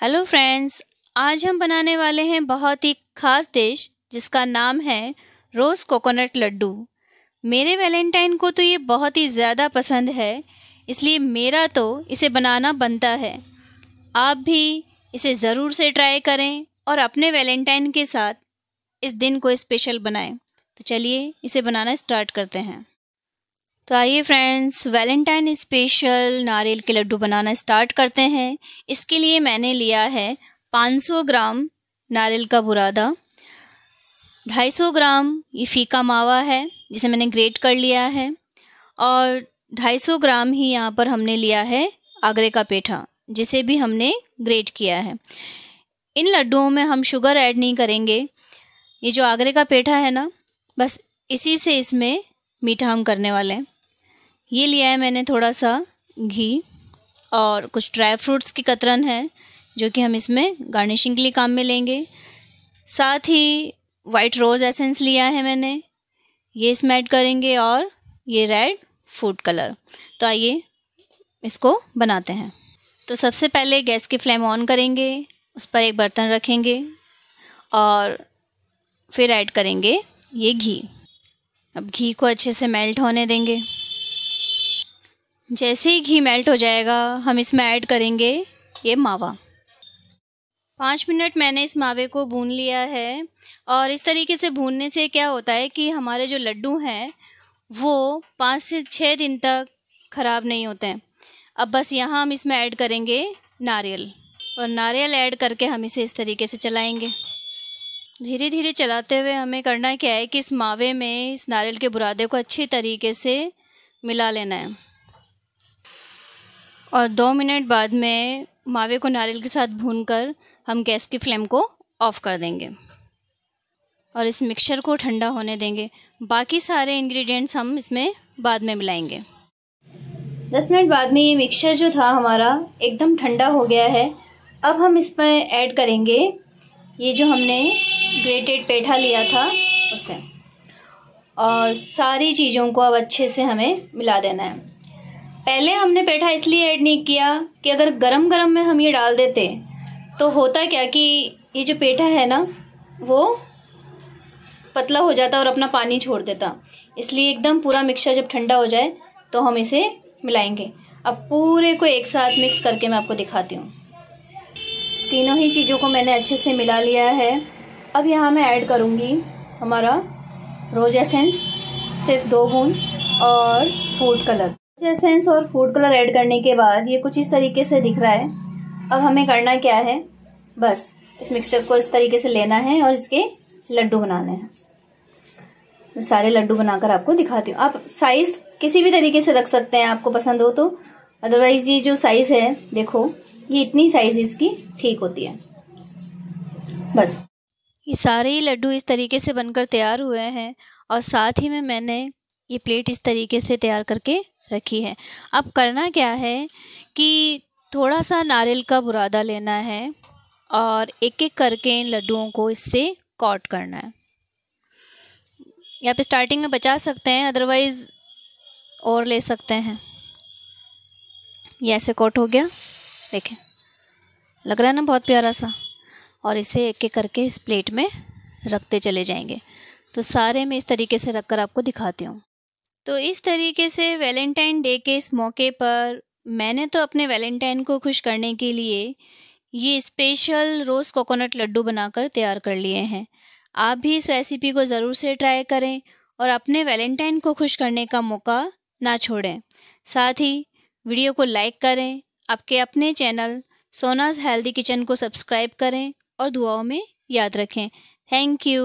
hello friends आज हम बनाने वाले हैं बहुत ही खास डिश जिसका नाम है रोज़ कोकोनट लड्डू मेरे वैलेंटाइन को तो ये बहुत ही ज़्यादा पसंद है इसलिए मेरा तो इसे बनाना बनता है आप भी इसे ज़रूर से ट्राई करें और अपने वैलेंटाइन के साथ इस दिन को स्पेशल बनाएं तो चलिए इसे बनाना स्टार्ट करते हैं तो आइए फ्रेंड्स वैलेंटाइन स्पेशल नारियल के लड्डू बनाना स्टार्ट करते हैं इसके लिए मैंने लिया है 500 ग्राम नारियल का बुरादा 250 ग्राम ये फीका मावा है जिसे मैंने ग्रेट कर लिया है और 250 ग्राम ही यहाँ पर हमने लिया है आगरे का पेठा जिसे भी हमने ग्रेट किया है इन लड्डुओं में हम शुगर ऐड नहीं करेंगे ये जो आगरे का पेठा है ना बस इसी से इसमें मीठा हम करने वाले हैं ये लिया है मैंने थोड़ा सा घी और कुछ ड्राई फ्रूट्स की कतरन है जो कि हम इसमें गार्निशिंग के लिए काम में लेंगे साथ ही वाइट रोज़ एसेंस लिया है मैंने ये इसमें ऐड करेंगे और ये रेड फूड कलर तो आइए इसको बनाते हैं तो सबसे पहले गैस की फ्लेम ऑन करेंगे उस पर एक बर्तन रखेंगे और फिर ऐड करेंगे ये घी अब घी को अच्छे से मेल्ट होने देंगे जैसे ही घी मेल्ट हो जाएगा हम इसमें ऐड करेंगे ये मावा पाँच मिनट मैंने इस मावे को भून लिया है और इस तरीके से भूनने से क्या होता है कि हमारे जो लड्डू हैं वो पाँच से छः दिन तक ख़राब नहीं होते हैं अब बस यहाँ हम इसमें ऐड करेंगे नारियल और नारियल ऐड करके हम इसे इस तरीके से चलाएंगे धीरे धीरे चलाते हुए हमें करना क्या है कि इस मावे में इस नारियल के बुरादे को अच्छी तरीके से मिला लेना है और दो मिनट बाद में मावे को नारियल के साथ भून कर हम गैस की फ्लेम को ऑफ़ कर देंगे और इस मिक्सचर को ठंडा होने देंगे बाकी सारे इंग्रेडिएंट्स हम इसमें बाद में मिलाएंगे दस मिनट बाद में ये मिक्सचर जो था हमारा एकदम ठंडा हो गया है अब हम इसमें ऐड करेंगे ये जो हमने ग्रेटेड पेठा लिया था उसे और सारी चीज़ों को अब अच्छे से हमें मिला देना है पहले हमने पेठा इसलिए ऐड नहीं किया कि अगर गरम गरम में हम ये डाल देते तो होता क्या कि ये जो पेठा है ना वो पतला हो जाता और अपना पानी छोड़ देता इसलिए एकदम पूरा मिक्सचर जब ठंडा हो जाए तो हम इसे मिलाएंगे अब पूरे को एक साथ मिक्स करके मैं आपको दिखाती हूँ तीनों ही चीज़ों को मैंने अच्छे से मिला लिया है अब यहाँ मैं ऐड करूँगी हमारा रोज एसेंस सिर्फ दो बूंद और फूड कलर एसेंस और फूड कलर ऐड करने के बाद ये कुछ इस तरीके से दिख रहा है अब हमें करना क्या है बस इस मिक्सचर को इस तरीके से लेना है और इसके लड्डू बनाने हैं मैं सारे लड्डू बनाकर आपको दिखाती हूँ आप साइज किसी भी तरीके से रख सकते हैं आपको पसंद हो तो अदरवाइज ये जो साइज है देखो ये इतनी साइज इसकी ठीक होती है बस ये सारे ही लड्डू इस तरीके से बनकर तैयार हुए हैं और साथ ही में मैंने ये प्लेट इस तरीके से तैयार करके रखी है अब करना क्या है कि थोड़ा सा नारियल का बुरादा लेना है और एक एक करके इन लड्डुओं को इससे कॉट करना है या आप स्टार्टिंग में बचा सकते हैं अदरवाइज़ और ले सकते हैं ये ऐसे कॉट हो गया देखें लग रहा है ना बहुत प्यारा सा और इसे एक एक करके इस प्लेट में रखते चले जाएंगे तो सारे में इस तरीके से रख कर आपको दिखाती हूँ तो इस तरीके से वैलेंटाइन डे के इस मौके पर मैंने तो अपने वैलेंटाइन को खुश करने के लिए ये स्पेशल रोज़ कोकोनट लड्डू बनाकर तैयार कर लिए हैं आप भी इस रेसिपी को ज़रूर से ट्राई करें और अपने वैलेंटाइन को खुश करने का मौका ना छोड़ें साथ ही वीडियो को लाइक करें आपके अपने चैनल सोनाज हेल्दी किचन को सब्सक्राइब करें और दुआओं में याद रखें थैंक यू